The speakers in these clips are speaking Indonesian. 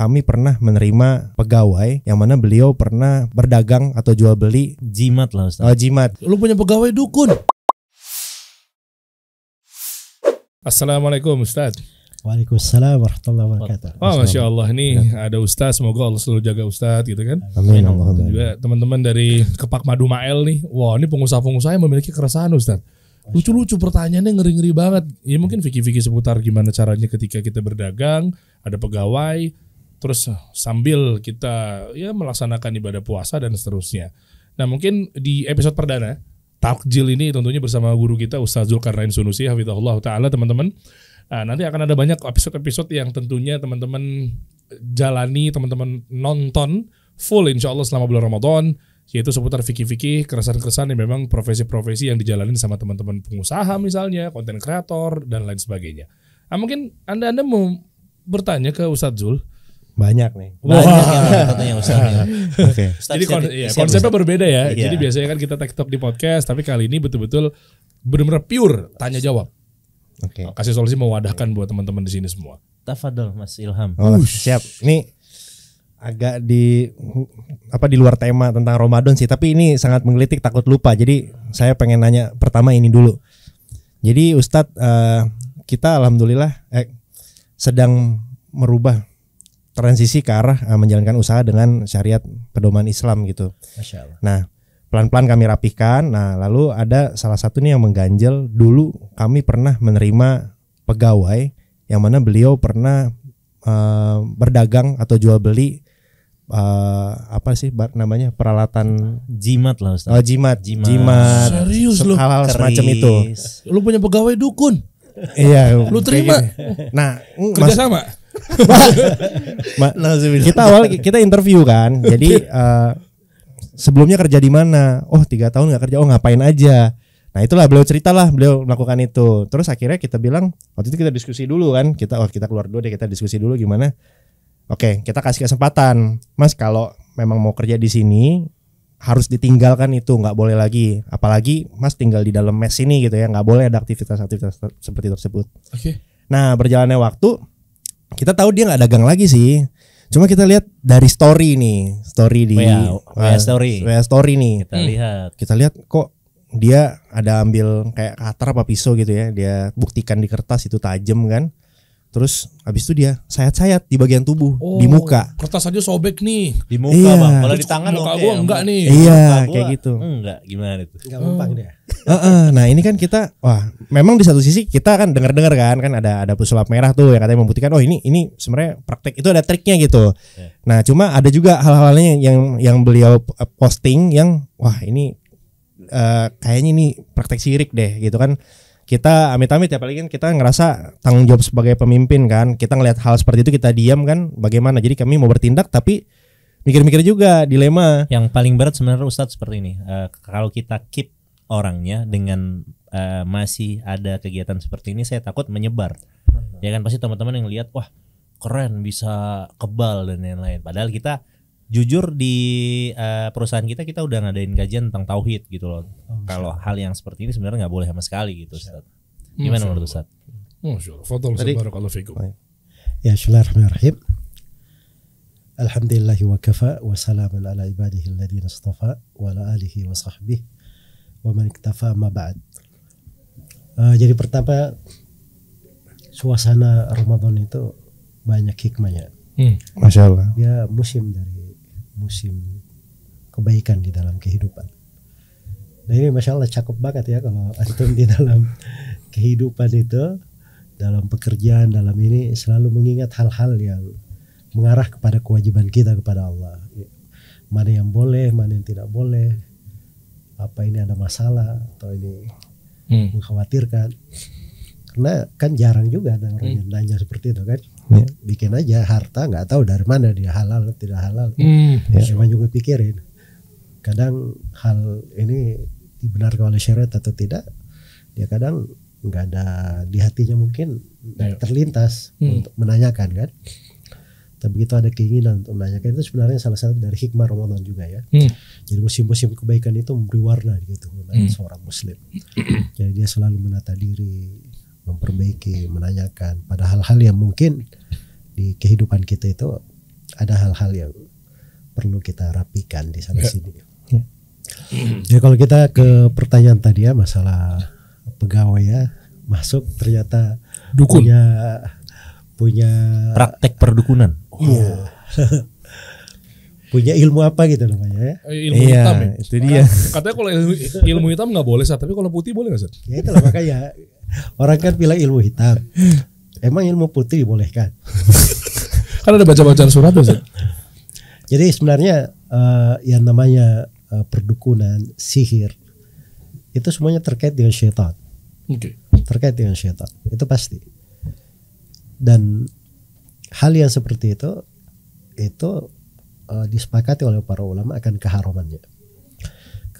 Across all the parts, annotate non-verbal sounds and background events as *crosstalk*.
kami pernah menerima pegawai yang mana beliau pernah berdagang atau jual beli jimat lah Ustaz. Oh, jimat. Lu punya pegawai dukun. Assalamualaikum Ustaz. Waalaikumsalam warahmatullahi wabarakatuh. Oh, masya Allah nih ada Ustaz, semoga Allah selalu jaga Ustaz gitu kan. Amin. Amin. Juga teman-teman dari Kepak Madu Mael nih, wah ini pengusaha-pengusaha yang memiliki keresahan Ustaz. Lucu-lucu pertanyaannya ngeri-ngeri banget. Ya mungkin fikir-fikir seputar gimana caranya ketika kita berdagang, ada pegawai, terus sambil kita ya melaksanakan ibadah puasa dan seterusnya. Nah mungkin di episode perdana takjil ini tentunya bersama guru kita Ustaz Zulkarnain Sunusi Hafidahullah Ta'ala teman-teman nah, nanti akan ada banyak episode-episode yang tentunya teman-teman jalani teman-teman nonton full insya Allah selama bulan Ramadan yaitu seputar fikih-fikih, keresahan-keresahan yang memang profesi-profesi yang dijalani sama teman-teman pengusaha misalnya, konten kreator dan lain sebagainya. Nah, mungkin Anda Anda mau bertanya ke Ustadz Zul, banyak nih. Banyak yang katanya ya. *laughs* Ustaz. Jadi iya, konsepnya berbeda ya. Iya. Jadi biasanya kan kita top di podcast, tapi kali ini betul-betul benar-benar pure tanya jawab. Oke. Okay. Nah, kasih solusi mewadahkan okay. buat teman-teman di sini semua. Tafadol Mas Ilham. Oh, siap. Ini agak di apa di luar tema tentang Ramadan sih, tapi ini sangat menggelitik takut lupa. Jadi saya pengen nanya pertama ini dulu. Jadi Ustadz uh, kita alhamdulillah eh, sedang merubah transisi ke arah uh, menjalankan usaha dengan syariat pedoman Islam gitu. Masya Allah. Nah pelan-pelan kami rapihkan. Nah lalu ada salah satu nih yang mengganjel. Dulu kami pernah menerima pegawai yang mana beliau pernah uh, berdagang atau jual beli uh, apa sih namanya peralatan jimat lah Ustaz. Oh, jimat, jimat. jimat. Serius lu. Hal-hal semacam itu. Lu punya pegawai dukun. iya, lu terima. Nah, mm, kerja sama. Ma, *laughs* kita awal kita interview kan. *laughs* Jadi uh, sebelumnya kerja di mana? Oh tiga tahun nggak kerja. Oh ngapain aja? Nah itulah beliau cerita lah beliau melakukan itu. Terus akhirnya kita bilang waktu itu kita diskusi dulu kan. Kita oh kita keluar dulu deh kita diskusi dulu gimana. Oke kita kasih kesempatan, Mas kalau memang mau kerja di sini harus ditinggalkan itu nggak boleh lagi. Apalagi Mas tinggal di dalam mes ini gitu ya nggak boleh ada aktivitas-aktivitas seperti tersebut. Oke. Okay. Nah berjalannya waktu kita tahu dia nggak dagang lagi sih. Cuma kita lihat dari story nih, story di story. story nih. Kita hmm. lihat. Kita lihat kok dia ada ambil kayak katar apa pisau gitu ya. Dia buktikan di kertas itu tajam kan. Terus habis itu dia sayat-sayat di bagian tubuh, oh, di muka. Kertas aja sobek nih. Di muka, iya. Bang. Kalau di tangan muka gua ya, enggak nih. Iya, gua, kayak gitu. Enggak, gimana itu? Enggak mempan dia. Heeh, nah ini kan kita wah, memang di satu sisi kita kan dengar-dengar kan kan ada ada pesulap merah tuh yang katanya membuktikan oh ini ini sebenarnya praktek itu ada triknya gitu. Yeah. Nah, cuma ada juga hal-halnya yang yang beliau posting yang wah ini uh, kayaknya ini praktek sirik deh gitu kan kita amit-amit ya paling kan kita ngerasa tanggung jawab sebagai pemimpin kan kita ngelihat hal seperti itu kita diam kan bagaimana jadi kami mau bertindak tapi mikir-mikir juga dilema yang paling berat sebenarnya Ustadz seperti ini uh, kalau kita keep orangnya dengan uh, masih ada kegiatan seperti ini saya takut menyebar ya kan pasti teman-teman yang lihat wah keren bisa kebal dan lain-lain padahal kita jujur di uh, perusahaan kita kita udah ngadain kajian tentang tauhid gitu loh. Oh, Kalau hal yang seperti ini sebenarnya nggak boleh sama sekali gitu Ustaz. Gimana menurut Ustaz? Ya, Bismillahirrahmanirrahim. Alhamdulillahi wa kafa wa salamun ala ibadihi alladhina istafa wa ala alihi wa sahbihi wa man iktafa ma ba'd. Uh, jadi pertama suasana Ramadan itu banyak hikmahnya. Hmm. Masya Allah. Dia musim dari musim kebaikan di dalam kehidupan. Nah ini masya Allah cakep banget ya kalau antum di dalam *laughs* kehidupan itu, dalam pekerjaan, dalam ini selalu mengingat hal-hal yang mengarah kepada kewajiban kita kepada Allah. Mana yang boleh, mana yang tidak boleh, apa ini ada masalah atau ini hmm. mengkhawatirkan. Karena kan jarang juga ada orang hmm. yang nanya seperti itu kan. Ya. Bikin aja harta nggak tahu dari mana dia halal atau tidak halal. Hmm. Ya. ya. Cuma juga pikirin. Kadang hal ini dibenarkan oleh syariat atau tidak, dia ya kadang nggak ada di hatinya mungkin ya. terlintas hmm. untuk menanyakan kan. Tapi itu ada keinginan untuk menanyakan itu sebenarnya salah satu dari hikmah Ramadan juga ya. Hmm. Jadi musim-musim kebaikan itu memberi warna gitu hmm. seorang muslim. Jadi dia selalu menata diri, memperbaiki, menanyakan pada hal-hal yang mungkin di kehidupan kita itu ada hal-hal yang perlu kita rapikan di sana ya. sini. Ya. Hmm. ya kalau kita ke pertanyaan tadi ya masalah pegawai ya masuk ternyata Dukun. punya punya praktek perdukunan. Iya. *laughs* punya ilmu apa gitu namanya ya? Eh, ilmu iya, hitam ya. Itu dia. Katanya kalau ilmu, hitam nggak boleh sih, tapi kalau putih boleh nggak sih? Ya itu makanya Orang kan bilang ilmu hitam. Emang ilmu putih boleh kan, *laughs* kan ada baca-bacaan surat tuh. Jadi sebenarnya uh, yang namanya uh, perdukunan, sihir itu semuanya terkait dengan syaitan. Okay. Terkait dengan syaitan. Itu pasti. Dan hal yang seperti itu itu uh, disepakati oleh para ulama akan keharumannya.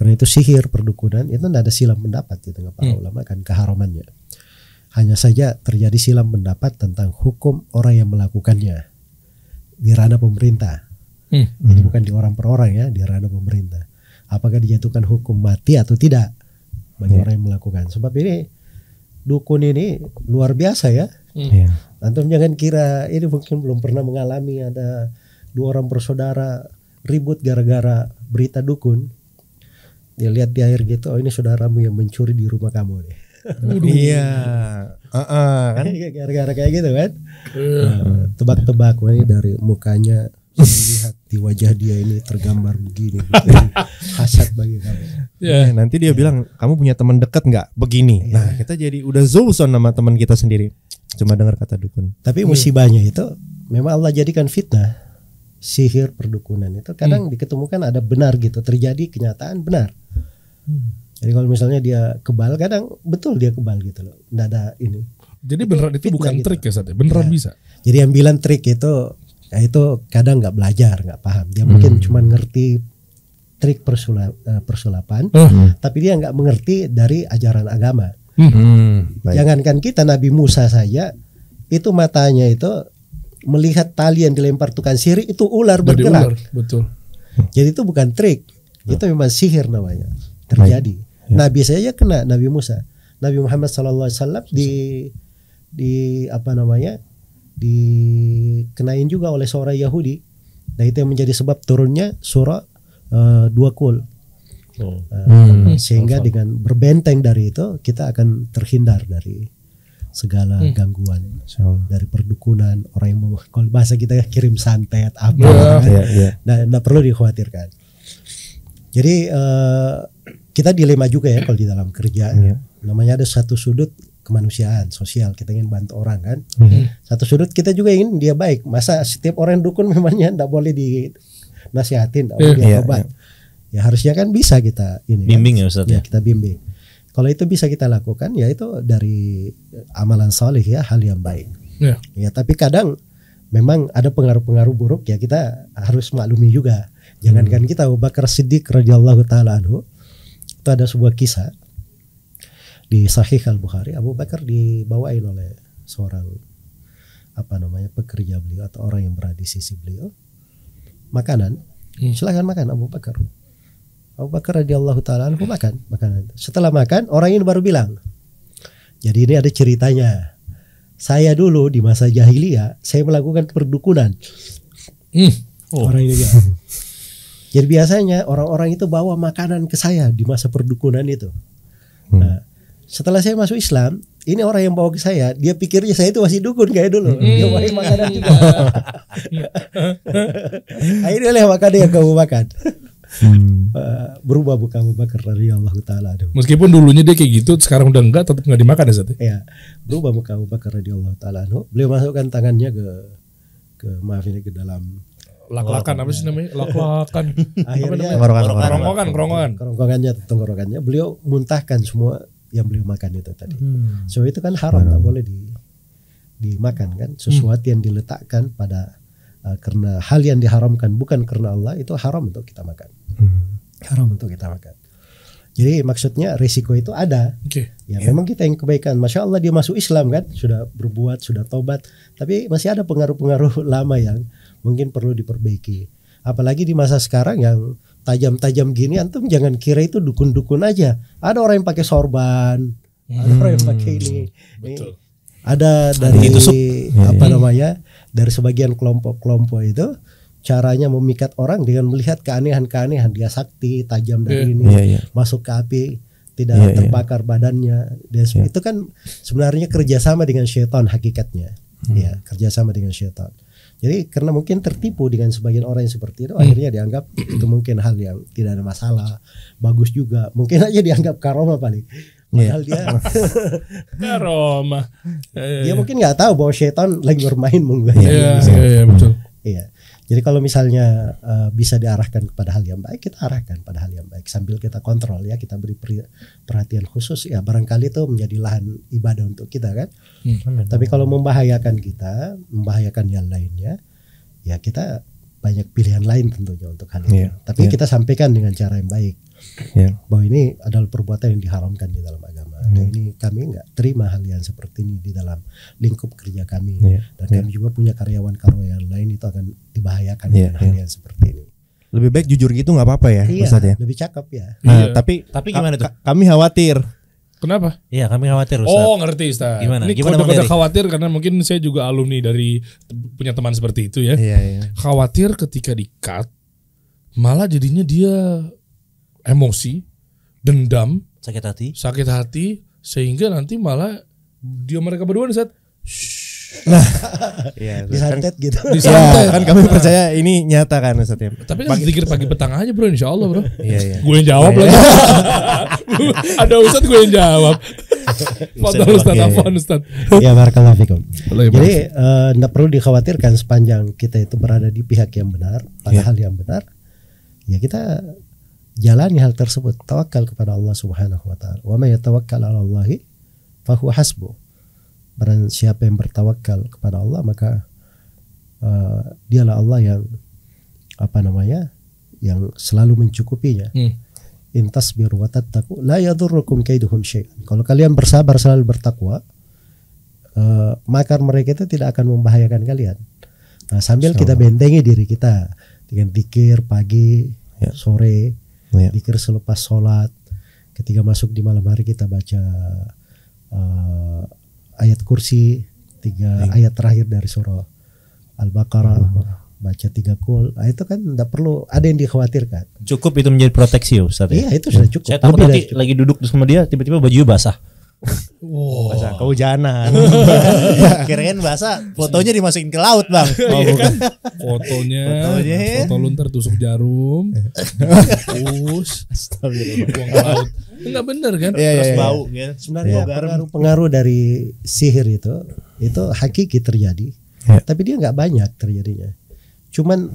Karena itu sihir, perdukunan itu tidak ada silam pendapat di tengah para hmm. ulama kan keharumannya. Hanya saja terjadi silam pendapat tentang hukum orang yang melakukannya di ranah pemerintah. Hmm. Jadi bukan di orang per orang ya, di ranah pemerintah. Apakah dijatuhkan hukum mati atau tidak bagi hmm. Ya. orang yang melakukan? Sebab ini dukun ini luar biasa ya. Hmm. Ya. Antum jangan kira ini mungkin belum pernah mengalami ada dua orang bersaudara ribut gara-gara berita dukun dia lihat di air gitu oh ini saudaramu yang mencuri di rumah kamu nih iya uh -uh, kan *laughs* gara-gara kayak gitu kan iya. nah, tebak-tebak uh, ini dari mukanya lihat di wajah dia ini tergambar begini gitu. *laughs* hasad bagi kamu yeah. Iya. nanti dia yeah. bilang kamu punya teman dekat nggak begini yeah. nah kita jadi udah zulson nama teman kita sendiri cuma dengar kata dukun tapi musibahnya itu memang Allah jadikan fitnah sihir perdukunan itu kadang hmm. diketemukan ada benar gitu terjadi kenyataan benar hmm. jadi kalau misalnya dia kebal kadang betul dia kebal gitu loh tidak ada ini jadi beneran itu bukan gitu. trik ya saatnya beneran ya. bisa jadi yang bilang trik itu ya itu kadang nggak belajar nggak paham dia hmm. mungkin cuma ngerti trik persulap, eh, persulapan ah. hmm. tapi dia nggak mengerti dari ajaran agama hmm. hmm. jangankan kita Nabi Musa saja itu matanya itu melihat tali yang dilempar tukang sihir itu ular Jadi bergerak. Ular, betul. Jadi itu bukan trik, ya. itu memang sihir namanya terjadi. Ya. Nah biasanya ya kena Nabi Musa, Nabi Muhammad SAW di di apa namanya dikenain juga oleh seorang Yahudi. Nah itu yang menjadi sebab turunnya surah uh, dua kul. Oh. Uh, hmm. Sehingga dengan berbenteng dari itu kita akan terhindar dari segala hmm. gangguan dari perdukunan orang yang mau kalau bahasa kita ya kirim santet apa yeah. Gitu kan? Yeah, yeah. nah tidak perlu dikhawatirkan jadi uh, kita dilema juga ya kalau di dalam kerja yeah. namanya ada satu sudut kemanusiaan sosial kita ingin bantu orang kan mm -hmm. satu sudut kita juga ingin dia baik masa setiap orang yang dukun *laughs* memangnya tidak boleh dinasihatin nasihatin boleh yeah, yeah, iya. ya harusnya kan bisa kita ini kan. bimbing kan? ya ya kita bimbing kalau itu bisa kita lakukan, ya itu dari eh, amalan soleh ya hal yang baik. Yeah. Ya, tapi kadang memang ada pengaruh-pengaruh buruk ya kita harus maklumi juga. Jangankan hmm. kita Abu Bakar Siddiq radhiyallahu taala anhu itu ada sebuah kisah di Sahih Al Bukhari Abu Bakar dibawain oleh seorang apa namanya pekerja beliau atau orang yang berada di sisi beliau makanan hmm. silahkan makan Abu Bakar Abu Bakar radhiyallahu taala anhu makan makanan. Setelah makan, orang ini baru bilang. Jadi ini ada ceritanya. Saya dulu di masa jahiliyah, saya melakukan perdukunan. Hmm. Oh. Orang ini bilang. *laughs* Jadi biasanya orang-orang itu bawa makanan ke saya di masa perdukunan itu. Hmm. Nah, setelah saya masuk Islam, ini orang yang bawa ke saya, dia pikirnya saya itu masih dukun kayak dulu. Hmm. Dia bawa makanan *laughs* juga. Iya. *laughs* Akhirnya oleh makanan yang kamu makan hmm. Eh, berubah bukan Abu Bakar Allah taala Meskipun dulunya dia kayak gitu, sekarang udah enggak tetap nggak dimakan ya Zat? Ya? Iya. Berubah bukan Abu Bakar Allah taala Beliau masukkan tangannya ke ke maaf ini ke dalam lak apa sih namanya? Lak-lakan. *laughs* Akhirnya kerongkongan, kerongkongan. Kerongkongannya tenggorokannya beliau muntahkan semua yang beliau makan itu tadi. Hmm. So itu kan haram, nggak boleh di dimakan kan sesuatu yang diletakkan pada Eh, karena hal yang diharamkan bukan karena Allah itu haram untuk kita makan hmm. haram untuk kita makan jadi maksudnya risiko itu ada. Okay. Ya, yeah. memang kita yang kebaikan. Masya Allah dia masuk Islam kan, sudah berbuat, sudah tobat, tapi masih ada pengaruh-pengaruh *laughs* lama yang mungkin perlu diperbaiki. Apalagi di masa sekarang yang tajam-tajam gini, antum jangan kira itu dukun-dukun aja. Ada orang yang pakai sorban, hmm. ada orang yang pakai ini. Betul. Ada dari itu, apa iya. namanya? dari sebagian kelompok-kelompok itu caranya memikat orang dengan melihat keanehan-keanehan dia sakti tajam dari yeah. ini yeah, yeah. masuk ke api tidak yeah, iya. terbakar yeah. badannya dia yeah. itu kan sebenarnya kerjasama dengan setan hakikatnya hmm. ya kerjasama dengan setan jadi karena mungkin tertipu dengan sebagian orang yang seperti itu hmm. akhirnya dianggap itu mungkin hal yang tidak ada masalah bagus juga mungkin aja dianggap karoma paling Padahal iya. dia ke *laughs* Roma. Dia iya. mungkin nggak tahu bahwa setan lagi bermain mungkin. Iya, iya, iya, betul. Iya. Jadi kalau misalnya uh, bisa diarahkan kepada hal yang baik, kita arahkan pada hal yang baik sambil kita kontrol ya, kita beri perhatian khusus ya barangkali itu menjadi lahan ibadah untuk kita kan. Hmm, Tapi kalau membahayakan kita, membahayakan yang lainnya, ya kita banyak pilihan lain tentunya untuk hal ini. Yeah. Tapi yeah. kita sampaikan dengan cara yang baik yeah. bahwa ini adalah perbuatan yang diharamkan di dalam agama. Mm. Dan iya. ini kami nggak terima hal yang seperti ini di dalam lingkup kerja kami. Yeah. Dan yeah. kami iya. juga punya karyawan-karyawan lain itu akan dibahayakan yeah. dengan yeah. hal iya. yang seperti ini. Lebih baik jujur gitu nggak apa-apa ya, iya, ya. Lebih cakep ya. Nah, iya. Tapi tapi gimana tuh? Kami khawatir Kenapa? Iya, kami khawatir Ustaz. Oh, ngerti Ustaz. Gimana? Ini Gimana kota kota khawatir karena mungkin saya juga alumni dari punya teman seperti itu ya. Iya, iya. Khawatir ketika di-cut malah jadinya dia emosi, dendam, sakit hati. Sakit hati sehingga nanti malah dia mereka berdua nih saat Nah, ya, *laughs* disantet gitu. kan, gitu. *laughs* Disantet. Ya, kan kami percaya ini nyata kan Ustaz ya. Tapi kan pagi, pagi petang aja bro insya Allah bro. Iya iya. Gue yang jawab iya. lagi. *laughs* Ada Ustaz gue yang jawab. Fadal Ustaz iya, Afwan Ustaz. Ya barakallahu Jadi tidak eh, uh, perlu dikhawatirkan sepanjang kita itu berada di pihak yang benar, pada ya. hal yang benar. Ya kita jalani hal tersebut, tawakal kepada Allah Subhanahu wa taala. Wa may yatawakkal 'ala Allah fahu hasbuh Barang siapa yang bertawakal kepada Allah maka uh, dialah Allah yang apa namanya? yang selalu mencukupinya. Hmm. intas biar wa tattaqu la yadurrukum kaiduhum Kalau kalian bersabar selalu bertakwa, uh, maka mereka itu tidak akan membahayakan kalian. Nah, sambil kita bentengi diri kita dengan pikir pagi, ya. sore, ya. selepas sholat, ketika masuk di malam hari kita baca uh, ayat kursi, tiga Ayo. ayat terakhir dari surah Al-Baqarah. baca tiga kul, nah, itu kan tidak perlu ada yang dikhawatirkan. Cukup itu menjadi proteksi ustadz Ya? Iya itu sudah hmm. cukup. Saya takut nanti lagi duduk sama dia tiba-tiba baju basah. Wow. kau kehujanan. *laughs* Kirain bahasa fotonya dimasukin ke laut, Bang. Oh, iya bukan. Iya kan? Fotonya, fotonya foto lu tusuk jarum. Terus *laughs* buang ke laut. Enggak bener kan? Iya, Terus ya. bau ya. Sebenarnya ya, pengaruh, pengaruh dari sihir itu itu hakiki terjadi. Ya. Tapi dia nggak banyak terjadinya. Cuman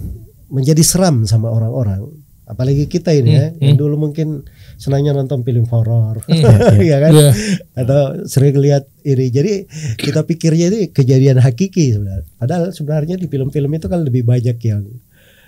menjadi seram sama orang-orang apalagi kita ini hmm, ya hmm. yang dulu mungkin senangnya nonton film horor hmm, ya *laughs* kan yeah. atau sering lihat ini jadi kita pikirnya ini kejadian hakiki sebenarnya padahal sebenarnya di film-film itu kan lebih banyak yang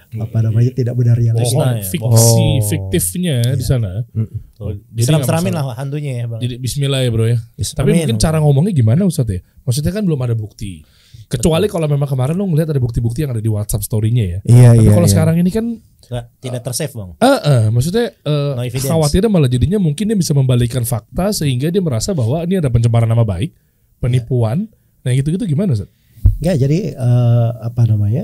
iya. apa namanya tidak benar yang bohong, ya. fiksi, oh. fiktifnya ya. di sana. Hmm. Oh, Seram-seramin lah hantunya ya bang. Jadi Bismillah ya bro ya. Bismillah. Tapi mungkin cara ngomongnya gimana Ustadz ya? Maksudnya kan belum ada bukti. Kecuali kalau memang kemarin lo ngelihat ada bukti-bukti yang ada di WhatsApp story-nya ya. Iya, Tapi iya, kalau iya. sekarang ini kan Nggak, tidak tersave bang. Heeh, uh, uh, maksudnya uh, no khawatirnya malah jadinya mungkin dia bisa membalikkan fakta sehingga dia merasa bahwa ini ada pencemaran nama baik, penipuan, ya. nah gitu-gitu gimana Ustaz? Enggak, jadi uh, apa namanya?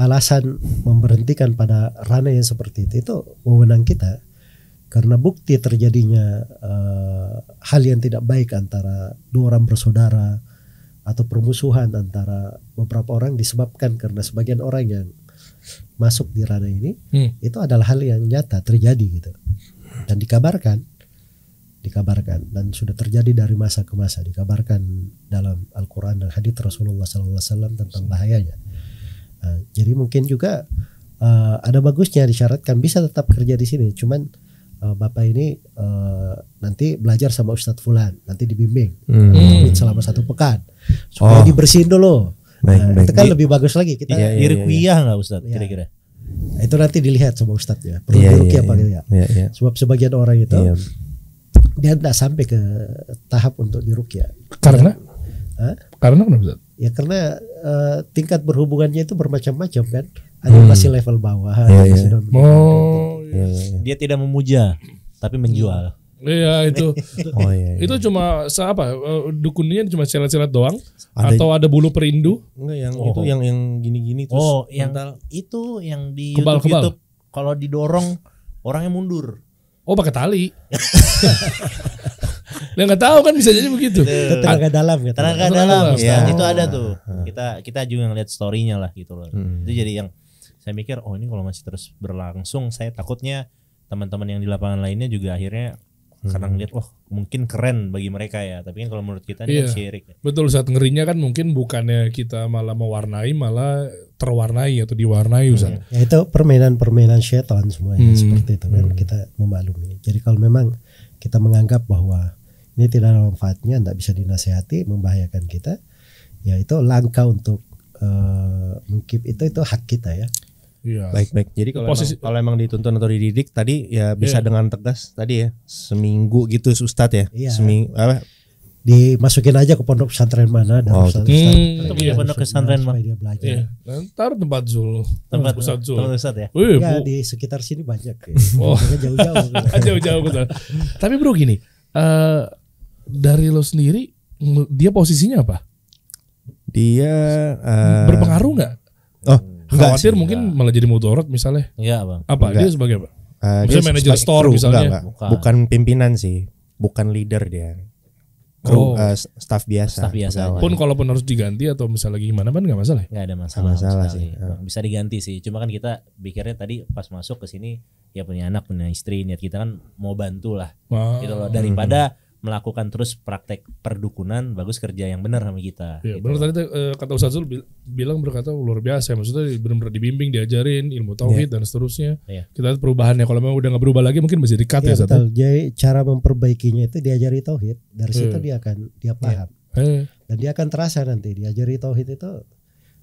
Alasan memberhentikan pada ranah yang seperti itu itu wewenang kita karena bukti terjadinya uh, hal yang tidak baik antara dua orang bersaudara atau permusuhan antara beberapa orang disebabkan karena sebagian orang yang masuk di ranah ini hmm. itu adalah hal yang nyata terjadi gitu dan dikabarkan dikabarkan dan sudah terjadi dari masa ke masa dikabarkan dalam Al-Qur'an dan hadis Rasulullah SAW tentang bahayanya nah, jadi mungkin juga uh, ada bagusnya disyaratkan bisa tetap kerja di sini cuman Eh, bapak ini uh, nanti belajar sama Ustadz Fulan, nanti dibimbing, hmm. Nah, selama satu pekan supaya oh. dibersihin dulu. nah, baik. Itu kan lebih bagus lagi kita. Iya, iya, iya, iya, nggak Ustadz iya. kira-kira? Nah, itu nanti dilihat sama Ustadz ya, perlu iya, iya, apa iya. Gitu ya. Iya, iya. Sebab sebagian orang itu iya. dia tidak sampai ke tahap untuk dirukia. Karena? Hah? Karena kenapa Ustadz? Ya karena uh, tingkat berhubungannya itu bermacam-macam kan. Ada hmm. masih level bawah, yeah. Iya. Oh. Gitu. Iya, iya, iya, Dia tidak memuja tapi menjual. Iya itu. *laughs* oh iya. iya. Itu cuma apa? Eh, Dukunnya cuma celat-celat doang ada, atau ada bulu perindu? Enggak yang oh. itu yang yang gini-gini terus. Oh, yang mental. itu yang di kebal, YouTube, YouTube kalau didorong orangnya mundur. Oh pakai tali. Dia *laughs* ya, nggak tahu kan bisa jadi begitu. Gitu. tenaga dalam Tenaga dalam. dalam. Ya. Iya. Itu ada tuh. Kita kita juga ngeliat storynya lah gitu loh. Hmm. Itu jadi yang saya mikir oh ini kalau masih terus berlangsung saya takutnya teman-teman yang di lapangan lainnya juga akhirnya hmm. karena ngeliat wah oh, mungkin keren bagi mereka ya tapi kan kalau menurut kita ini kan iya. syirik ya. betul saat ngerinya kan mungkin bukannya kita malah mewarnai malah terwarnai atau diwarnai Hmm. Ya itu permainan-permainan setan semuanya hmm. seperti itu kan hmm. kita memaklumi. Jadi kalau memang kita menganggap bahwa ini tidak ada manfaatnya, tidak bisa dinasehati, membahayakan kita, ya itu langkah untuk uh, mengkip itu itu hak kita ya. Yes. Iya. Baik-baik. Jadi kalau Posisi... emang, kalau emang dituntun atau dididik tadi ya bisa yeah. dengan tegas tadi ya. Seminggu gitu Ustadz ya. yeah. Seminggu apa? Dimasukin aja ke pondok pesantren mana dan oh, Ustadz. Gitu. Hmm, di pondok pesantren mana dia belajar. Iya. ntar tempat Zul. Tempat pusat Zul. Ustadz ya. Wih, ya, di sekitar sini banyak ya. *laughs* Oh. jauh-jauh. *laughs* Kan jauh-jauh Tapi bro gini, uh, dari lo sendiri dia posisinya apa? Dia uh, berpengaruh nggak? Oh, khawatir enggak, mungkin malah jadi mudorot misalnya. Iya, Bang. Apa enggak. dia sebagai apa? Uh, dia manajer store misalnya. Enggak, enggak. Bukan. bukan pimpinan sih, bukan leader dia. Kru, oh. uh, staff biasa. Staff biasa. Pun kalaupun harus diganti atau misalnya gimana kan nggak masalah. Ya? Nggak ada masalah. Gak masalah sih. Eh. Bisa diganti sih. Cuma kan kita pikirnya tadi pas masuk ke sini ya punya anak punya istri niat kita kan mau bantu lah. Wow. Gitu loh daripada hmm melakukan terus praktek perdukunan bagus kerja yang benar sama kita. Iya, gitu. benar tadi uh, kata Zul bilang berkata oh, luar biasa ya, maksudnya benar-benar dibimbing, diajarin ilmu tauhid yeah. dan seterusnya. Yeah. Kita lihat perubahannya kalau memang udah nggak berubah lagi mungkin masih dikat yeah, ya, ya betul. Jadi cara memperbaikinya itu diajari tauhid. Dari yeah. situ iya. dia akan dia iya. paham. Yeah. Dan dia akan terasa nanti diajari tauhid itu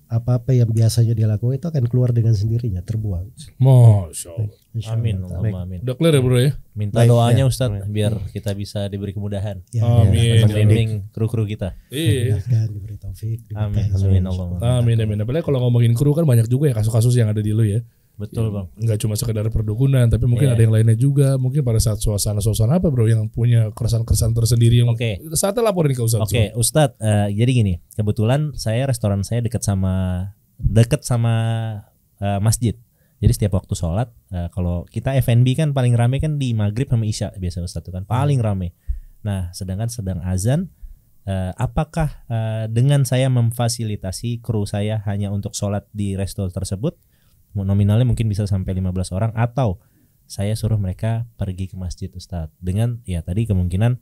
apa-apa yang biasanya dia lakukan itu akan keluar dengan sendirinya terbuang. Masya Allah. Amin, amin. Udah clear ya bro ya? Minta Baik, doanya ya. biar kita bisa diberi kemudahan. Ya, ya. amin. Pembimbing ya. kru-kru kita. Iya. diberi taufik. Amin. Amin. Amin. Amin. Apalagi kalau ngomongin kru kan banyak juga ya kasus-kasus yang ada di lu ya. Betul bang. Enggak cuma sekedar perdukunan, tapi mungkin yeah. ada yang lainnya juga. Mungkin pada saat suasana-suasana apa bro yang punya keresan-keresan tersendiri yang okay. saatnya laporin ke Ustaz. Oke, okay. Ustaz, Uh, eh, jadi gini, kebetulan saya restoran saya dekat sama dekat sama uh, masjid. Jadi setiap waktu sholat, uh, kalau kita FNB kan paling rame kan di maghrib sama isya biasa tuh kan hmm. paling rame. Nah, sedangkan sedang azan, uh, apakah uh, dengan saya memfasilitasi kru saya hanya untuk sholat di resto tersebut? nominalnya mungkin bisa sampai 15 orang atau saya suruh mereka pergi ke masjid Ustadz dengan ya tadi kemungkinan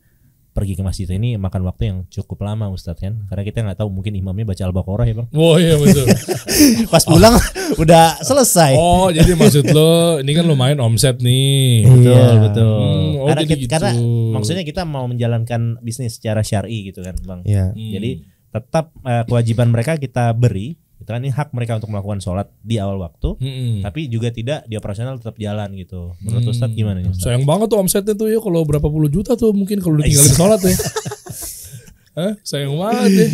pergi ke masjid ini makan waktu yang cukup lama Ustadz kan karena kita nggak tahu mungkin imamnya baca al-baqarah ya bang oh iya betul *laughs* pas pulang oh. *laughs* udah selesai oh jadi maksud lo ini kan lumayan omset nih betul iya. betul hmm, oh, karena, kita, gitu. karena maksudnya kita mau menjalankan bisnis secara syari gitu kan bang ya. hmm. jadi tetap uh, kewajiban mereka kita beri itu kan ini hak mereka untuk melakukan sholat di awal waktu, hmm. tapi juga tidak di operasional tetap jalan gitu. Menurut hmm. Ustadz mm. gimana nih? Sayang banget tuh omsetnya tuh ya kalau berapa puluh juta tuh mungkin kalau ditinggalin sholat ya. *laughs* Hah? Sayang banget ya.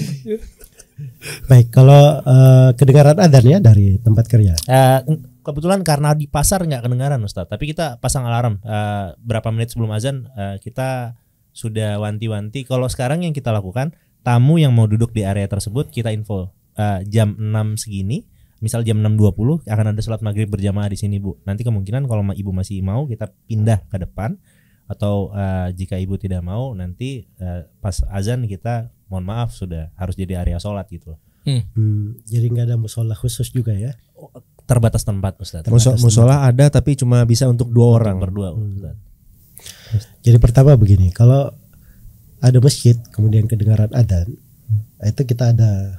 Baik, kalau uh, kedengaran ada ya dari tempat kerja. Uh, kebetulan karena di pasar nggak kedengaran Ustaz, tapi kita pasang alarm uh, berapa menit sebelum azan uh, kita sudah wanti-wanti kalau sekarang yang kita lakukan tamu yang mau duduk di area tersebut kita info Eh, jam 6 segini misal jam 6.20 akan ada sholat maghrib berjamaah di sini bu nanti kemungkinan kalau ibu masih mau kita pindah ke depan atau uh, jika ibu tidak mau nanti uh, pas azan kita mohon maaf sudah harus jadi area sholat gitu hmm. Hmm, jadi nggak ada musola khusus juga ya terbatas tempat Ustaz. Terbatas musola ada tapi cuma bisa untuk dua untuk orang berdua hmm. Jadi pertama begini kalau ada masjid kemudian kedengaran ada, itu kita ada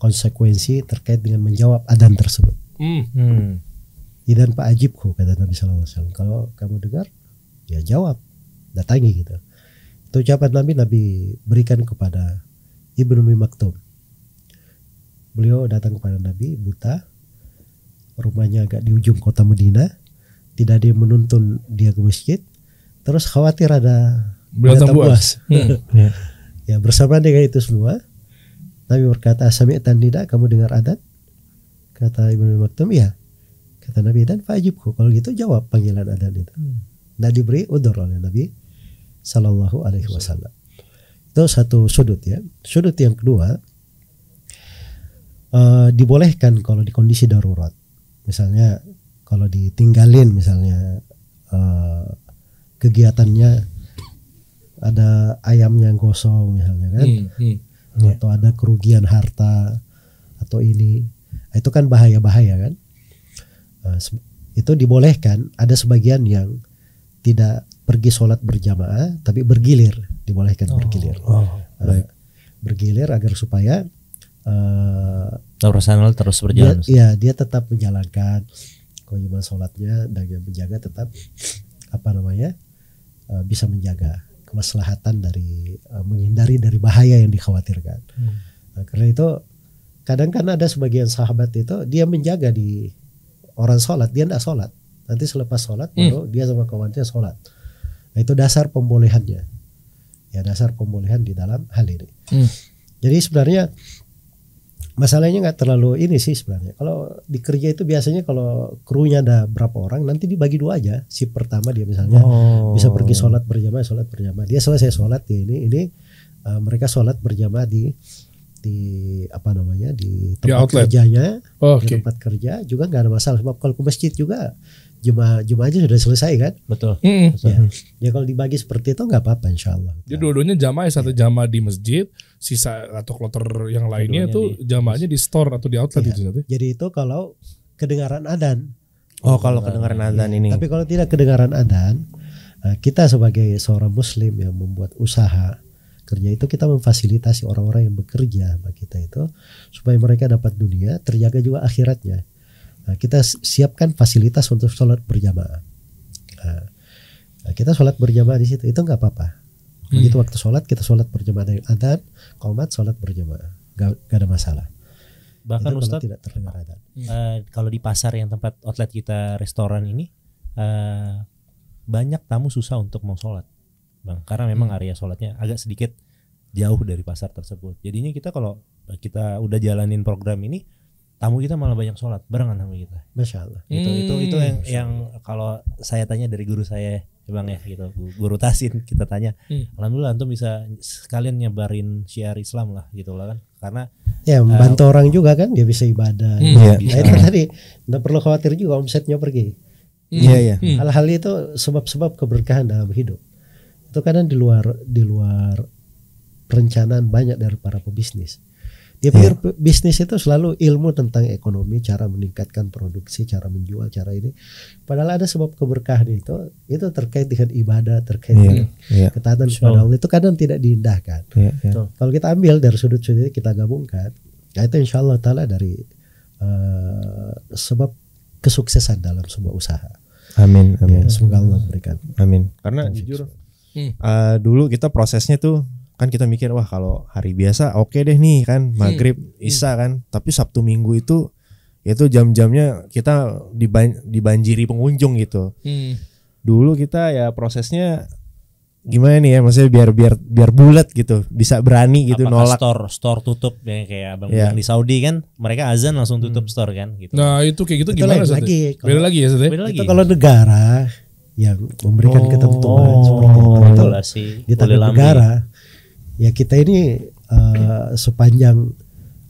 konsekuensi terkait dengan menjawab adan tersebut. Hmm. hmm. Ya, Pak Ajibku kata Nabi Sallallahu Kalau kamu dengar, ya jawab, datangi gitu. Itu ucapan Nabi Nabi berikan kepada ibnu Umi Beliau datang kepada Nabi buta, rumahnya agak di ujung kota Medina, tidak ada yang menuntun dia ke masjid. Terus khawatir ada Belum buas. Hmm. *laughs* ya bersama dengan itu semua Nabi berkata, "Sami'tan tidak kamu dengar adat?" Kata Ibnu Maktum, ya Kata Nabi, "Dan fajibku." Kalau gitu jawab panggilan adat itu. Hmm. Nah diberi udur oleh Nabi Shallallahu alaihi wasallam. Itu satu sudut ya. Sudut yang kedua uh, dibolehkan kalau di kondisi darurat. Misalnya kalau ditinggalin misalnya uh, kegiatannya ada ayam yang gosong misalnya kan. Hmm, hmm yeah. atau ada kerugian harta atau ini itu kan bahaya bahaya kan eh, itu dibolehkan ada sebagian yang tidak pergi sholat berjamaah tapi bergilir dibolehkan oh, bergilir oh, uh, bergilir agar supaya uh, terus berjalan dia, ya dia tetap menjalankan kewajiban sholatnya dan yang menjaga tetap apa namanya uh, bisa menjaga kemaslahatan dari uh, menghindari dari bahaya yang dikhawatirkan. Hmm. Nah, karena itu kadang kan ada sebagian sahabat itu dia menjaga di orang sholat dia tidak sholat nanti selepas sholat hmm. baru dia sama kawannya sholat. Nah itu dasar pembolehannya ya dasar pembolehan di dalam hal ini. Hmm. Jadi sebenarnya masalahnya nggak terlalu ini sih sebenarnya. Kalau di kerja itu biasanya kalau krunya ada berapa orang, nanti dibagi dua aja. Si pertama dia misalnya oh. bisa pergi sholat berjamaah, sholat berjamaah. Dia selesai sholat ya ini ini uh, mereka sholat berjamaah di di apa namanya di tempat di kerjanya, oh, okay. di tempat kerja juga nggak ada masalah. Sebab kalau ke masjid juga jumlah jumlah aja sudah selesai kan? Betul. Mm -hmm. ya. ya kalau dibagi seperti itu nggak apa-apa insya Allah. Jadi dua-duanya jamaah ya, satu iya. jamaah di masjid, sisa atau kloter yang lainnya itu jamaahnya di store atau di outlet iya. gitu, ya. itu Jadi itu kalau kedengaran adan. Oh kalau kedengaran iya. adan ini. Tapi kalau tidak kedengaran adan, eh, kita sebagai seorang muslim yang membuat usaha kerja itu kita memfasilitasi orang-orang yang bekerja bagi kita itu supaya mereka dapat dunia, terjaga juga akhiratnya. Nah, kita siapkan fasilitas untuk sholat berjamaah. Nah, nah, kita sholat berjamaah di situ itu nggak apa-apa. Hmm. Begitu waktu sholat kita sholat berjamaah dari adan, komat sholat berjamaah, gak, gak ada masalah. Bahkan itu Ustaz, tidak terdengar ada. Uh, eh, kalau di pasar yang tempat outlet kita restoran ini uh, banyak tamu susah untuk mau sholat, bang. Karena memang hmm. area sholatnya agak sedikit jauh dari pasar tersebut. Jadinya kita kalau kita udah jalanin program ini tamu kita malah banyak sholat barengan sama kita. Masya Allah. hmm. Itu itu hmm. yang yang kalau saya tanya dari guru saya ya bang ya gitu guru tasin kita tanya. Hmm. Alhamdulillah antum bisa sekalian nyebarin syiar Islam lah gitu lah kan karena ya membantu uh, orang juga kan dia bisa ibadah. Hmm. Ya. Nah iya. itu tadi nggak perlu khawatir juga omsetnya pergi. Hmm. Iya iya. Hmm. Hal-hal itu sebab-sebab keberkahan dalam hidup. Itu kadang di luar di luar perencanaan banyak dari para pebisnis. Dia pikir yeah. bisnis itu selalu ilmu tentang ekonomi, cara meningkatkan produksi, cara menjual, cara ini. Padahal ada sebab keberkahan itu, itu terkait dengan ibadah, terkait yeah. dengan yeah. ketaatan so. kepada Allah. Itu kadang tidak diindahkan. Yeah, yeah. So, kalau kita ambil dari sudut-sudut kita gabungkan, ya itu insya Allah taala dari uh, sebab kesuksesan dalam sebuah usaha. Amin. amin. Ya, semoga Allah berikan Amin. Karena jujur, hmm. uh, dulu kita prosesnya tuh kan kita mikir wah kalau hari biasa oke okay deh nih kan hmm, maghrib hmm. isa kan tapi sabtu minggu itu itu jam-jamnya kita diban dibanjiri pengunjung gitu hmm. dulu kita ya prosesnya gimana nih ya maksudnya biar biar biar bulat gitu bisa berani gitu Apakah nolak store store tutup ya kayak abang yeah. di Saudi kan mereka azan langsung tutup hmm. store kan gitu nah itu kayak gitu itu gimana lagi, lagi kalau, beda lagi ya beda lagi itu kalau negara ya memberikan oh, ketentuan seperti itu regulasi oh, di tanah negara ya kita ini uh, sepanjang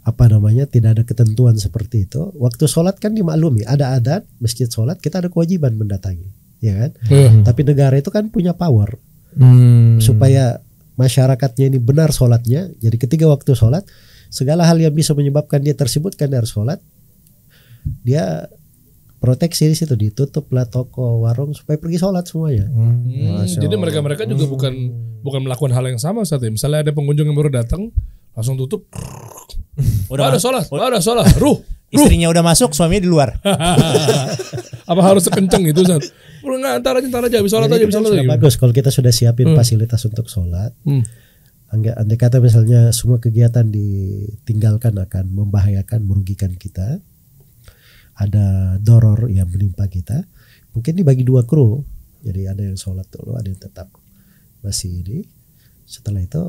apa namanya tidak ada ketentuan seperti itu waktu sholat kan dimaklumi ada adat masjid sholat kita ada kewajiban mendatangi ya kan iya. hmm. tapi negara itu kan punya power hmm. supaya masyarakatnya ini benar sholatnya jadi ketika waktu sholat segala hal yang bisa menyebabkan dia tersebut kan dari sholat dia proteksi di situ ditutuplah toko warung supaya pergi sholat semuanya hmm. Iya. jadi mereka mereka juga hmm. bukan bukan melakukan hal yang sama saat ya. Misalnya ada pengunjung yang baru datang, langsung tutup. Udah ada sholat, ada sholat, *laughs* ruh. Istrinya udah masuk, suaminya di luar. *laughs* Apa harus sekenceng itu saat? Udah antara aja, ntar aja, sholat aja, bisa sholat aja. Bagus kalau kita sudah siapin hmm. fasilitas untuk sholat. Hmm. Andai kata misalnya semua kegiatan ditinggalkan akan membahayakan, merugikan kita. Ada doror yang menimpa kita. Mungkin dibagi dua kru. Jadi ada yang sholat dulu, ada yang tetap masih ini Setelah itu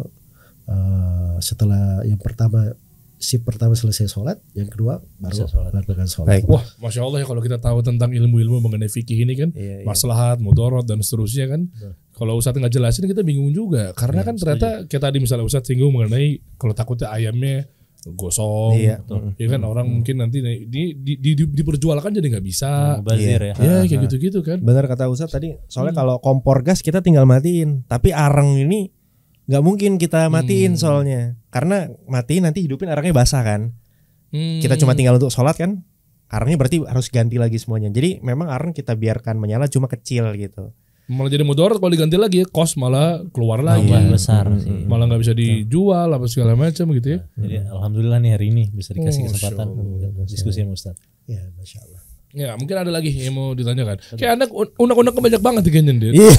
uh, setelah yang pertama si pertama selesai sholat, yang kedua baru melakukan sholat. Baik. Wah, masya Allah ya kalau kita tahu tentang ilmu-ilmu mengenai fikih ini kan, iya, iya. maslahat, mudorot dan seterusnya kan. Betul. Kalau Ustadz nggak jelasin kita bingung juga, karena iya, kan ternyata kita tadi misalnya Ustadz singgung mengenai kalau takutnya ayamnya gosong. Iya. Tuh. Gitu. Ya kan orang mungkin nanti di, di, di, di diperjualkan jadi nggak bisa. Iya, Bazir ya. Ya kayak ah. gitu-gitu kan. Benar kata Ustadz tadi. Soalnya hmm. kalau kompor gas kita tinggal matiin, tapi arang ini nggak mungkin kita hmm. matiin hmm. soalnya. Karena matiin nanti hidupin arangnya basah kan. Hmm. Kita cuma tinggal untuk sholat kan. Arangnya berarti harus ganti lagi semuanya. Jadi memang arang kita biarkan menyala cuma kecil gitu malah jadi motor, kalau diganti lagi ya kos malah keluar lagi malah besar sih. Hmm, iya. malah nggak bisa dijual apa segala macam gitu ya nah, jadi alhamdulillah nih hari ini bisa dikasih oh, kesempatan oh, diskusi sama Ustaz ya masya Allah Ya mungkin ada lagi yang mau ditanyakan. Kayak anak unak-unak banyak banget kayaknya dia. Iya.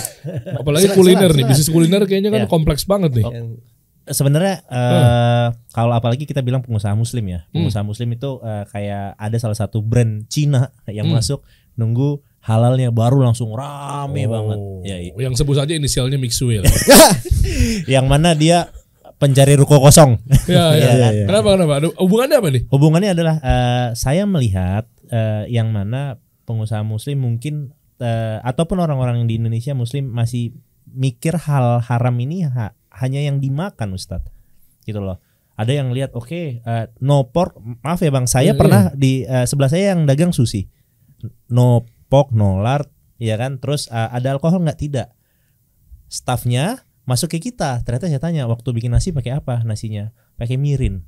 Apalagi kuliner nih, bisnis kuliner kayaknya kan ya. kompleks banget nih. Oh, sebenarnya uh, hmm. kalau apalagi kita bilang pengusaha muslim ya, hmm. pengusaha hmm. muslim itu uh, kayak ada salah satu brand Cina yang hmm. masuk nunggu halalnya baru langsung rame oh. banget. Ya, yang sebut saja inisialnya Mixwell. *laughs* yang mana dia pencari ruko kosong. Ya, ya, *laughs* ya, ya. ya, ya. Kenapa kenapa? Hubungannya apa nih? Hubungannya adalah uh, saya melihat uh, yang mana pengusaha muslim mungkin uh, ataupun orang-orang di Indonesia muslim masih mikir hal haram ini ha hanya yang dimakan Ustadz. Gitu loh ada yang lihat oke okay, uh, no pork maaf ya bang saya ya, pernah yeah. di uh, sebelah saya yang dagang sushi no Depok, nolart, ya kan? Terus uh, ada alkohol nggak? Tidak. Staffnya masuk ke kita. Ternyata saya tanya waktu bikin nasi pakai apa nasinya? Pakai mirin.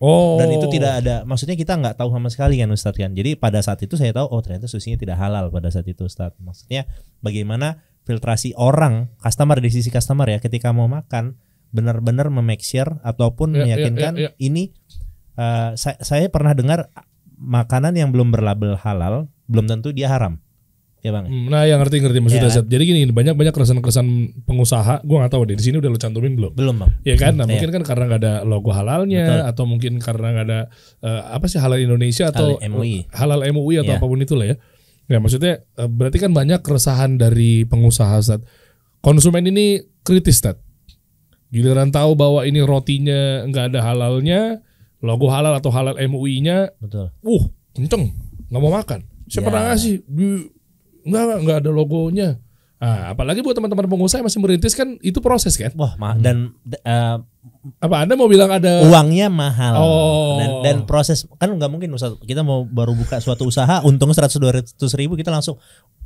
Oh. Dan itu tidak ada, maksudnya kita nggak tahu sama sekali kan Ustadz kan. Jadi pada saat itu saya tahu, oh ternyata susinya tidak halal pada saat itu Ustadz. Maksudnya bagaimana filtrasi orang, customer di sisi customer ya, ketika mau makan benar-benar memake sure ataupun yeah, ya, meyakinkan yeah, yeah, yeah. ini uh, eh, saya, saya pernah dengar makanan yang belum berlabel halal belum tentu dia haram. Ya bang. Hmm, nah, yang ngerti ngerti maksudnya. Ya. Jadi gini, banyak banyak keresahan-keresahan pengusaha. gue nggak tahu deh. Di sini udah lo cantumin belum? Belum bang. Ya kan. Nah, ya. mungkin kan karena nggak ada logo halalnya Betul. atau mungkin karena nggak ada uh, apa sih halal Indonesia atau halal MUI, eh, halal MUI atau ya. apapun lah ya. Ya maksudnya uh, berarti kan banyak keresahan dari pengusaha. Zat. Konsumen ini kritis, Tat. Giliran tahu bahwa ini rotinya nggak ada halalnya, logo halal atau halal MUI-nya, Betul. uh kenceng, nggak mau makan. Siapa ya. ngasih? Di, enggak, enggak ada logonya. Nah, apalagi buat teman-teman pengusaha yang masih merintis kan itu proses kan. Wah, hmm. dan uh, apa Anda mau bilang ada uangnya mahal oh. dan, dan proses kan nggak mungkin kita mau baru buka suatu usaha untung seratus dua ratus ribu kita langsung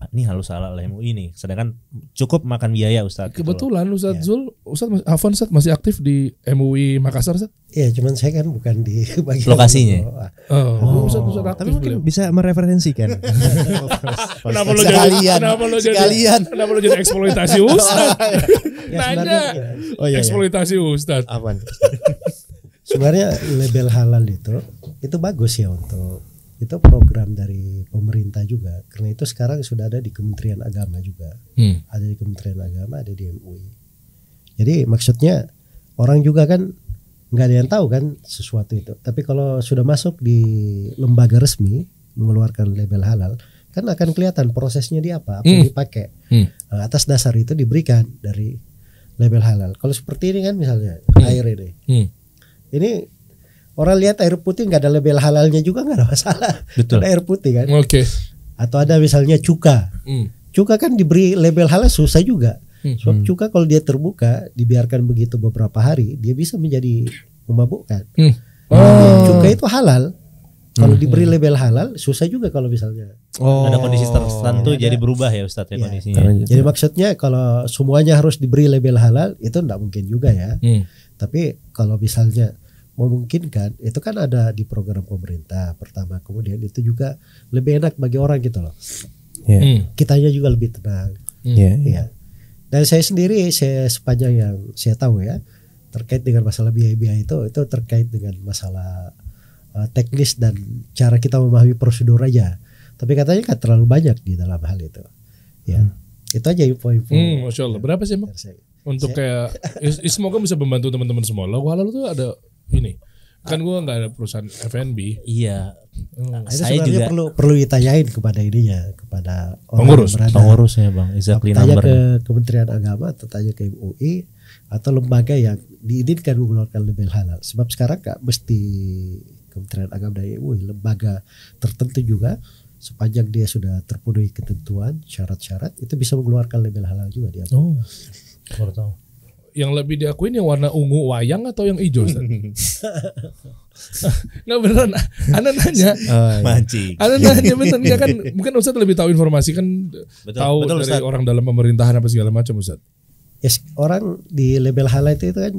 ah, ini halus salah lah ini sedangkan cukup makan biaya ustadz gitu kebetulan gitu ya. Zul Afan masih aktif di MUI Makassar Ustaz ya cuman saya kan bukan di *laughs* bagian lokasinya ah. oh. oh. Ustadz, ustadz aktif tapi mungkin bisa mereferensikan *laughs* kenapa lo jadi kenapa lo jadi sekalian kenapa lo jadi eksploitasi ustadz *laughs* ya, nanya oh, iya, iya. eksploitasi ustadz apa *laughs* Sebenarnya label halal itu itu bagus ya untuk itu program dari pemerintah juga karena itu sekarang sudah ada di Kementerian Agama juga hmm. ada di Kementerian Agama ada di MUI jadi maksudnya orang juga kan nggak ada yang tahu kan sesuatu itu tapi kalau sudah masuk di lembaga resmi mengeluarkan label halal kan akan kelihatan prosesnya di apa apa hmm. yang dipakai hmm. Nah, atas dasar itu diberikan dari label halal. Kalau seperti ini kan misalnya hmm. air ini, hmm. ini orang lihat air putih nggak ada label halalnya juga nggak ada masalah. Betul. air putih kan. Oke. Okay. Atau ada misalnya cuka. Hmm. Cuka kan diberi label halal susah juga. Hmm. Sebab hmm. cuka kalau dia terbuka dibiarkan begitu beberapa hari dia bisa menjadi memabukkan. Hmm. Nah, oh. Cuka itu halal. Kalau hmm. diberi label halal susah juga kalau misalnya Oh. Ada kondisi tertentu ya, jadi ya. berubah ya Ustadz ya, ya kondisinya. Iya. Jadi maksudnya kalau semuanya harus diberi label halal itu tidak mungkin juga ya. Hmm. Tapi kalau misalnya memungkinkan itu kan ada di program pemerintah pertama kemudian itu juga lebih enak bagi orang gitu loh. Ya. Hmm. Kitanya juga lebih tenang. Hmm. Ya, ya. Dan saya sendiri saya sepanjang yang saya tahu ya terkait dengan masalah biaya-biaya itu itu terkait dengan masalah eh, teknis dan cara kita memahami prosedur aja. Tapi katanya kan terlalu banyak di dalam hal itu. Ya. Hmm. Itu aja info-info. Hmm, Masya Allah. Berapa sih Emang? Untuk saya. kayak, semoga bisa membantu teman-teman semua. Lagu halal itu ada ini. Kan gue nggak ada perusahaan F&B. Iya. Hmm. Nah, saya juga perlu perlu ditanyain kepada ini ya kepada pengurus pengurus ya bang exactly tanya number. ke Kementerian Agama atau tanya ke MUI atau lembaga yang diizinkan mengeluarkan label halal sebab sekarang nggak mesti Kementerian Agama dan IUI lembaga tertentu juga sepanjang dia sudah terpenuhi ketentuan syarat-syarat itu bisa mengeluarkan label halal juga dia. Oh, tahu. Yang lebih diakuin yang warna ungu wayang atau yang hijau? *laughs* Nggak beneran. Anda nanya. Oh, Mancing. Anda nanya beneran. Ya kan mungkin Ustadz lebih tahu informasi kan betul, tahu betul, dari Ustaz. orang dalam pemerintahan apa segala macam Ustadz. Yes, orang di label halal itu, itu kan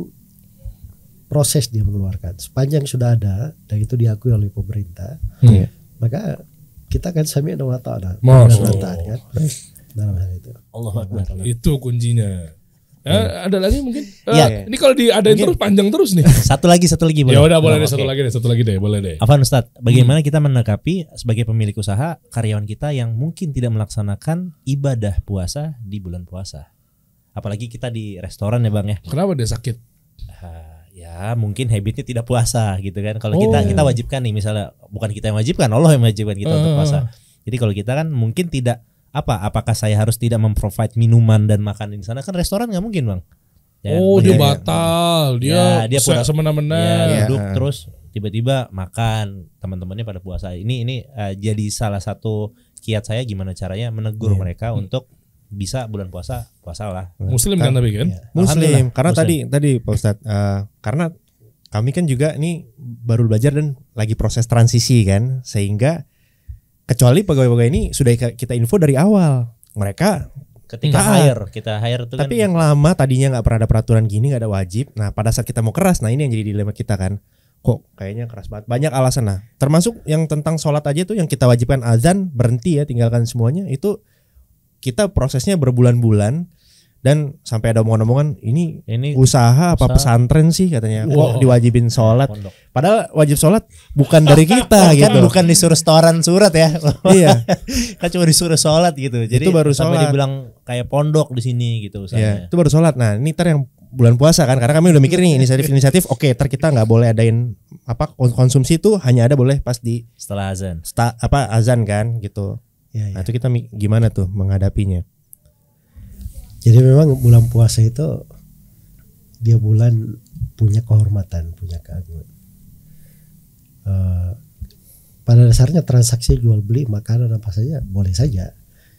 proses dia mengeluarkan. Sepanjang sudah ada dan itu diakui oleh pemerintah, hmm. Iya. maka kita akan sami dan ada Taat kan? Dalam hal itu. Allah Akbar. Itu kuncinya. Ya, hmm. ada lagi mungkin. Ya, uh, Ini kalau diadain mungkin. terus panjang terus nih. *laughs* Satu lagi, satu lagi boleh. Ya udah boleh oh, deh, okay. satu lagi deh, satu lagi deh, boleh deh. Afan Ustad, hmm. bagaimana hmm. kita menanggapi sebagai pemilik usaha karyawan kita yang mungkin tidak melaksanakan ibadah puasa di bulan puasa? Apalagi kita di restoran ya, Bang ya. Kenapa dia sakit? Ah ya mungkin habitnya tidak puasa gitu kan. Kalau oh. kita kita oh. wajibkan nih misalnya bukan kita yang wajibkan, Allah yang wajibkan kita hmm. untuk puasa. Oh. Jadi kalau kita kan mungkin tidak apa apakah saya harus tidak memprovide minuman dan makan di sana kan restoran nggak mungkin, Bang. Ya, oh, dia batal, dia ya, dia pura semena-mena ya, iya. duduk terus tiba-tiba makan teman-temannya pada puasa. Ini ini uh, jadi salah satu kiat saya gimana caranya menegur yeah. mereka hmm. untuk bisa bulan puasa puasa lah Muslim kan, kan tapi kan? iya. Muslim. Karena Muslim. tadi tadi Pak Ustadz uh, karena kami kan juga ini baru belajar dan lagi proses transisi kan sehingga kecuali pegawai-pegawai ini sudah kita info dari awal mereka ketika nah, hire kita hire itu tapi kan yang lama tadinya nggak pernah ada peraturan gini nggak ada wajib nah pada saat kita mau keras nah ini yang jadi dilema kita kan kok kayaknya keras banget banyak alasan nah termasuk yang tentang sholat aja tuh yang kita wajibkan azan berhenti ya tinggalkan semuanya itu kita prosesnya berbulan-bulan dan sampai ada omongan-omongan ini ini usaha apa pesantren sih katanya wow. diwajibin sholat padahal wajib sholat bukan dari kan kita kan gitu kan bukan disuruh setoran surat ya *laughs* iya kan cuma disuruh sholat gitu jadi itu baru sampai sholat. dibilang kayak pondok di sini gitu iya, usahanya. Ya, itu baru sholat nah ini ter yang bulan puasa kan karena kami udah mikir nih inisiatif inisiatif oke okay, ter kita nggak boleh adain apa konsumsi itu hanya ada boleh pas di setelah azan Sta, apa azan kan gitu Ya, nah itu kita gimana tuh menghadapinya? Jadi memang bulan puasa itu dia bulan punya kehormatan, punya keagungan. Uh, pada dasarnya transaksi jual beli makanan apa saja boleh saja.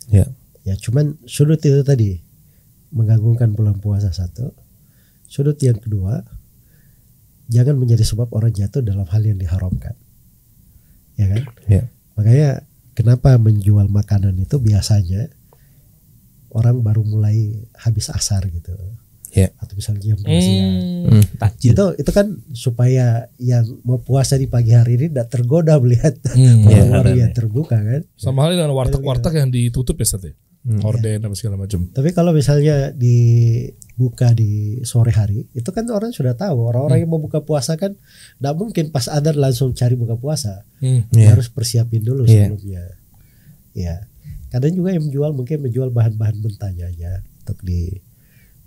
Ya. Ya cuman sudut itu tadi mengagungkan bulan puasa satu. Sudut yang kedua jangan menjadi sebab orang jatuh dalam hal yang diharamkan. Ya kan? Ya. Makanya Kenapa menjual makanan itu biasanya orang baru mulai habis asar gitu. Yeah. Atau misalnya jam dua hmm. siang. Hmm, hmm itu itu kan supaya yang mau puasa di pagi hari ini tidak tergoda melihat hmm, warung-warung ya, *laughs* yeah, yang ya. terbuka kan. Sama halnya dengan warteg-warteg yang ditutup ya sate ya? Hmm, Orden yeah. apa segala macam. Tapi kalau misalnya di buka di sore hari itu kan orang sudah tahu orang-orang hmm. yang mau buka puasa kan tidak mungkin pas ada langsung cari buka puasa hmm. yeah. harus persiapin dulu yeah. sebelumnya ya kadang juga yang menjual mungkin menjual bahan-bahan mentahnya ya untuk di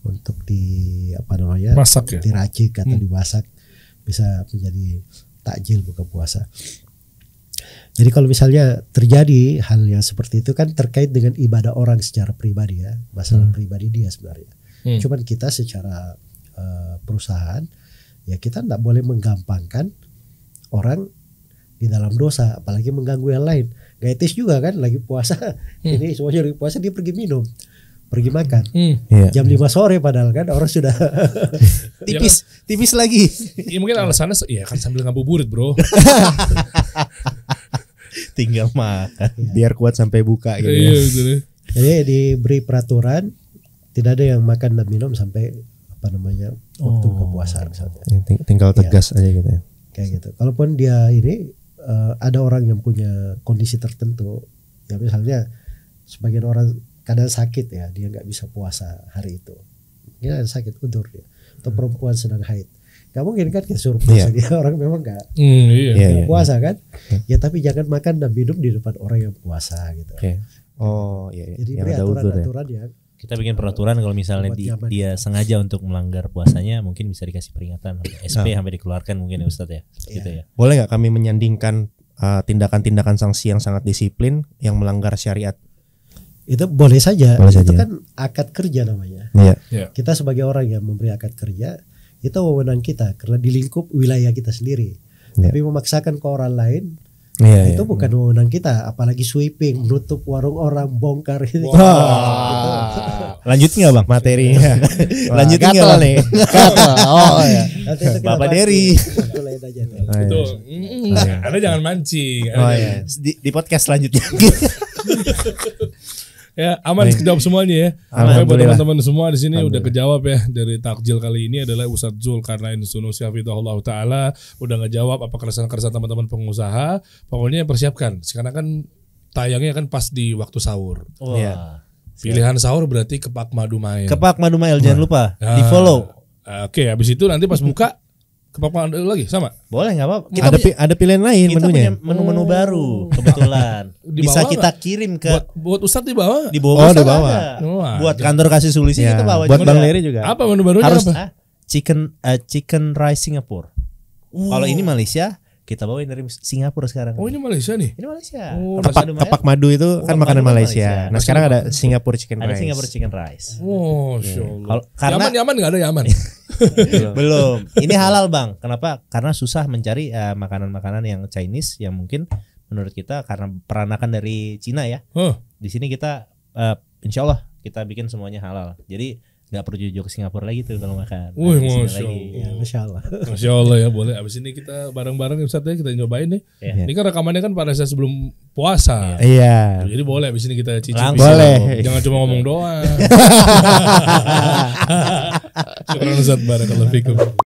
untuk di apa namanya masak ya? diracik atau hmm. dimasak bisa menjadi takjil buka puasa jadi kalau misalnya terjadi hal yang seperti itu kan terkait dengan ibadah orang secara pribadi ya, masalah hmm. pribadi dia sebenarnya. Hmm. Cuman kita secara uh, perusahaan ya kita tidak boleh menggampangkan orang di dalam dosa, apalagi mengganggu yang lain. Gak etis juga kan, lagi puasa. Hmm. Ini semuanya lagi puasa dia pergi minum, pergi makan. Hmm. Yeah. Jam 5 sore padahal kan orang sudah *laughs* tipis, ya, tipis lagi. Ya mungkin alasannya ya kan sambil ngabuburit, Bro. *laughs* Tinggal makan iya. biar kuat sampai buka gitu. Iya, ya. ya. Jadi diberi peraturan tidak ada yang makan dan minum sampai apa namanya waktu oh. kepuasan misalnya. Ting tinggal iya. tegas ya. aja gitu ya. Kayak gitu. Kalaupun dia ini uh, ada orang yang punya kondisi tertentu, ya misalnya sebagian orang kadang sakit ya, dia nggak bisa puasa hari itu. Dia ada sakit udur dia atau hmm. perempuan sedang haid. Gak mungkin kan suruh iya. puasa yeah. dia *laughs* orang memang nggak mm, iya. iya Gak yeah, puasa yeah. kan? Yeah. Ya tapi jangan makan dan minum di depan orang yang puasa gitu. Okay. Oh iya. iya. Jadi yang ada aturan-aturan ya. yang kita bikin peraturan kalau misalnya di, dia sengaja untuk melanggar puasanya mungkin bisa dikasih peringatan SP nah. sampai dikeluarkan mungkin ya Ustadz ya. Yeah. Gitu ya. Boleh nggak kami menyandingkan eh, tindakan-tindakan uh, sanksi yang sangat disiplin yang melanggar syariat? Itu boleh saja. Boleh itu kan akad kerja namanya. Yeah. Yeah. Kita sebagai orang yang memberi akad kerja itu wewenang kita karena di lingkup wilayah kita sendiri. Yeah. Tapi memaksakan ke orang lain Iya, nah, iya, itu iya. bukan wewenang kita, apalagi sweeping, menutup warung orang, bongkar gitu. Wow. Gitu. Lanjut nggak bang materinya? *laughs* Lanjut nggak bang? *laughs* Oh, iya. Nih. Oh iya. Bapak Dery. Itu lain aja. itu. Anda jangan mancing. Oh, iya. di, di podcast selanjutnya. *laughs* ya aman Baik. kejawab semuanya ya. Alhamdulillah. buat teman-teman semua di sini udah kejawab ya dari takjil kali ini adalah Ustadz Zul karena Insuno Allah Taala udah ngejawab apa keresahan-keresahan teman-teman pengusaha. Pokoknya persiapkan. Sekarang kan tayangnya kan pas di waktu sahur. Oh. Ya. Pilihan sahur berarti kepak madu mail. Kepak madu mail jangan lupa nah. di follow. Ah, oke, habis itu nanti pas buka Kepapan lagi sama? Boleh nggak apa ada punya, ada pilihan lain kita menunya. menu-menu hmm. baru *laughs* kebetulan. Bisa kita gak? kirim ke buat, buat Ustadz dibawa. Dibawa oh, Buat iya. kantor kasih sulisi ya. kita bawa buat Bang Leri juga. Apa menu baru Harus, apa? Ah, chicken uh, chicken rice Singapore. Wow. Uh. Kalau ini Malaysia, kita bawain dari Singapura sekarang. Oh ini Malaysia nih? Ini Malaysia. Oh, tepak, madu tepak madu itu kan oh, kan makanan Malaysia. Malaysia. Nah sekarang ada Singapura chicken rice. Ada Singapura chicken rice. Oh, yeah. Kalau karena Yaman Yaman nggak ada Yaman. *laughs* belum. Ini halal bang. Kenapa? Karena susah mencari eh, makanan-makanan uh, yang Chinese yang mungkin menurut kita karena peranakan dari Cina ya. Huh. Di sini kita uh, Insya Allah kita bikin semuanya halal. Jadi nggak perlu jujur ke Singapura lagi tuh kalau makan. Wih, masya Allah. Ya, masya Allah. Masya Allah ya boleh. Abis ini kita bareng-bareng ya -bareng, ya, kita nyobain nih. Ya. Ini kan rekamannya kan pada saat sebelum puasa. Iya. iya. Jadi boleh abis ini kita cicipi. Langsung. Boleh. Jangan cuma ngomong doang. Terima kasih banyak fikum.